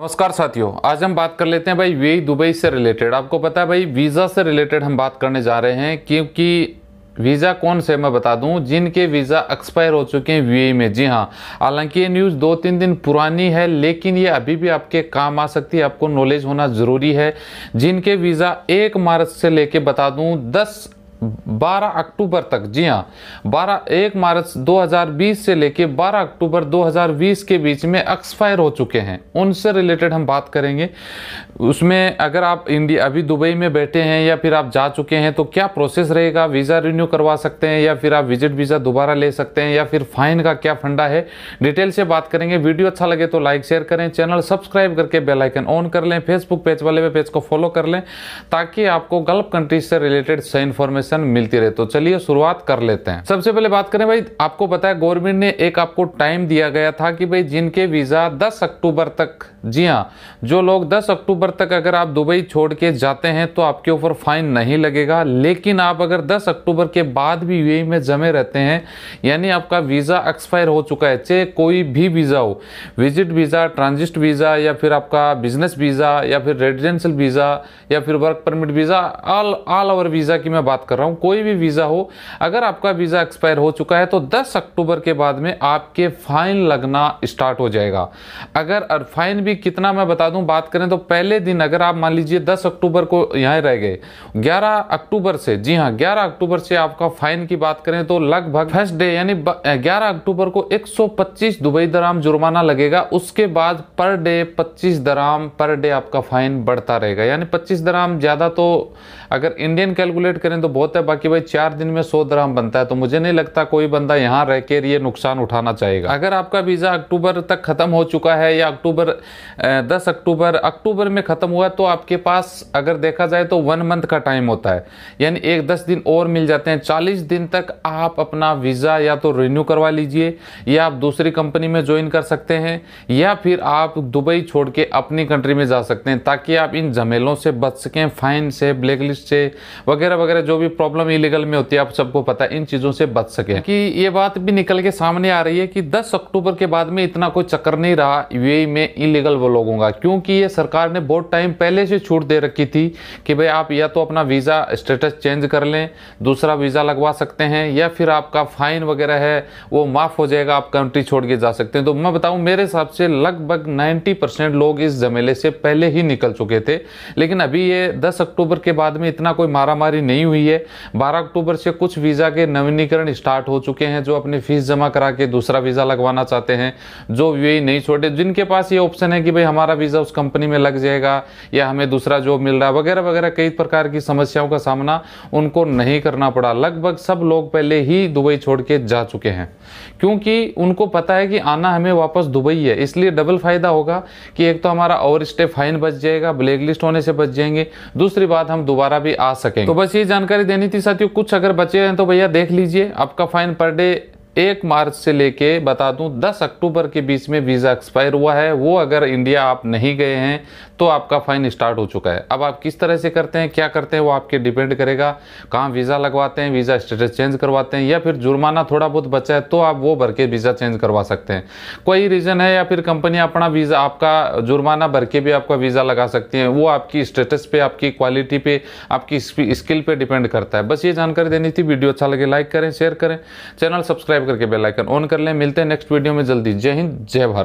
नमस्कार साथियों आज हम बात कर लेते हैं भाई वी दुबई से रिलेटेड आपको पता है भाई वीज़ा से रिलेटेड हम बात करने जा रहे हैं क्योंकि वीज़ा कौन से मैं बता दूं जिनके वीज़ा एक्सपायर हो चुके हैं वी में जी हाँ हालांकि ये न्यूज़ दो तीन दिन पुरानी है लेकिन ये अभी भी आपके काम आ सकती है आपको नॉलेज होना ज़रूरी है जिनके वीज़ा एक मार्च से लेके बता दूं दस 12 अक्टूबर तक जी हाँ 12 एक मार्च 2020 से लेके 12 अक्टूबर 2020 के बीच में एक्सपायर हो चुके हैं उनसे रिलेटेड हम बात करेंगे उसमें अगर आप इंडिया अभी दुबई में बैठे हैं या फिर आप जा चुके हैं तो क्या प्रोसेस रहेगा वीज़ा रिन्यू करवा सकते हैं या फिर आप विजिट वीज़ा दोबारा ले सकते हैं या फिर फाइन का क्या फंडा है डिटेल से बात करेंगे वीडियो अच्छा लगे तो लाइक शेयर करें चैनल सब्सक्राइब करके बेलाइकन ऑन कर लें फेसबुक पेज वाले पेज को फॉलो कर लें ताकि आपको गल्फ कंट्रीज से रिलेटेड सही इन्फॉर्मेशन इन्फॉर्मेशन मिलती रहे तो चलिए शुरुआत कर लेते हैं सबसे पहले बात करें भाई आपको पता है गवर्नमेंट ने एक आपको टाइम दिया गया था कि भाई जिनके वीज़ा दस अक्टूबर तक जी हाँ जो लोग दस अक्टूबर तक अगर आप दुबई छोड़ के जाते हैं तो आपके ऊपर फाइन नहीं लगेगा लेकिन आप अगर दस अक्टूबर के बाद भी यू e में जमे रहते हैं यानी आपका वीज़ा एक्सपायर हो चुका है चाहे कोई भी वीज़ा हो विजिट वीज़ा ट्रांजिस्ट वीज़ा या फिर आपका बिजनेस वीज़ा या फिर रेजिडेंशियल वीज़ा या फिर work permit visa all all over visa की मैं बात कर कर रहा हूँ कोई भी वीज़ा हो अगर आपका वीज़ा एक्सपायर हो चुका है तो 10 अक्टूबर के बाद में आपके फाइन लगना स्टार्ट हो जाएगा अगर और फाइन भी कितना मैं बता दूँ बात करें तो पहले दिन अगर आप मान लीजिए दस अक्टूबर को यहाँ रह गए ग्यारह अक्टूबर से जी हाँ ग्यारह अक्टूबर से आपका फाइन की बात करें तो लगभग फर्स्ट डे यानी ग्यारह अक्टूबर को एक दुबई दराम जुर्माना लगेगा उसके बाद पर डे 25 दराम पर डे आपका फाइन बढ़ता रहेगा यानी 25 दराम ज़्यादा तो अगर इंडियन कैलकुलेट करें तो बहुत बहुत है बाकी भाई चार दिन में सौ दरहम बनता है तो मुझे नहीं लगता कोई बंदा यहाँ रह के ये नुकसान उठाना चाहेगा अगर आपका वीज़ा अक्टूबर तक ख़त्म हो चुका है या अक्टूबर दस अक्टूबर अक्टूबर में ख़त्म हुआ तो आपके पास अगर देखा जाए तो वन मंथ का टाइम होता है यानी एक दस दिन और मिल जाते हैं चालीस दिन तक आप अपना वीज़ा या तो रिन्यू करवा लीजिए या आप दूसरी कंपनी में ज्वाइन कर सकते हैं या फिर आप दुबई छोड़ के अपनी कंट्री में जा सकते हैं ताकि आप इन झमेलों से बच सकें फ़ाइन से ब्लैक लिस्ट से वगैरह वगैरह जो भी प्रॉब्लम इलीगल में होती है आप सबको पता है इन चीज़ों से बच सके कि ये बात भी निकल के सामने आ रही है कि 10 अक्टूबर के बाद में इतना कोई चक्कर नहीं रहा यूएई में इलीगल वो लोगों का क्योंकि ये सरकार ने बहुत टाइम पहले से छूट दे रखी थी कि भाई आप या तो अपना वीज़ा स्टेटस चेंज कर लें दूसरा वीज़ा लगवा सकते हैं या फिर आपका फ़ाइन वगैरह है वो माफ़ हो जाएगा आप कंट्री छोड़ के जा सकते हैं तो मैं बताऊँ मेरे हिसाब से लगभग नाइन्टी लोग इस जमेले से पहले ही निकल चुके थे लेकिन अभी ये दस अक्टूबर के बाद में इतना कोई मारामारी नहीं हुई है बारह अक्टूबर से कुछ वीज़ा के नवीनीकरण स्टार्ट हो चुके हैं जो अपनी फीस जमा करा के दूसरा वीज़ा लगवाना चाहते हैं जो यू नहीं छोड़े जिनके पास ये ऑप्शन है कि भाई हमारा वीज़ा उस कंपनी में लग जाएगा या हमें दूसरा जॉब मिल रहा है वगैरह वगैरह कई प्रकार की समस्याओं का सामना उनको नहीं करना पड़ा लगभग सब लोग पहले ही दुबई छोड़ के जा चुके हैं क्योंकि उनको पता है कि आना हमें वापस दुबई है इसलिए डबल फायदा होगा कि एक तो हमारा ओवर स्टे फाइन बच जाएगा ब्लैक लिस्ट होने से बच जाएंगे दूसरी बात हम दोबारा भी आ सकेंगे तो बस ये जानकारी देनी थी साथियों कुछ अगर बचे हैं तो भैया देख लीजिए आपका फाइन पर डे एक मार्च से लेके बता दूं 10 अक्टूबर के बीच में वीज़ा एक्सपायर हुआ है वो अगर इंडिया आप नहीं गए हैं तो आपका फ़ाइन स्टार्ट हो चुका है अब आप किस तरह से करते हैं क्या करते हैं वो आपके डिपेंड करेगा कहाँ वीज़ा लगवाते हैं वीज़ा स्टेटस चेंज करवाते हैं या फिर जुर्माना थोड़ा बहुत बचा है तो आप वो भर के वीज़ा चेंज करवा सकते हैं कोई रीज़न है या फिर कंपनी अपना वीज़ा आपका जुर्माना भर के भी आपका वीज़ा लगा सकती है वो आपकी स्टेटस पे आपकी क्वालिटी पर आपकी स्किल पर डिपेंड करता है बस ये जानकारी देनी थी वीडियो अच्छा लगे लाइक करें शेयर करें चैनल सब्सक्राइब सब्सक्राइब करके बेलाइकन ऑन कर लें मिलते हैं नेक्स्ट वीडियो में जल्दी जय हिंद जय भारत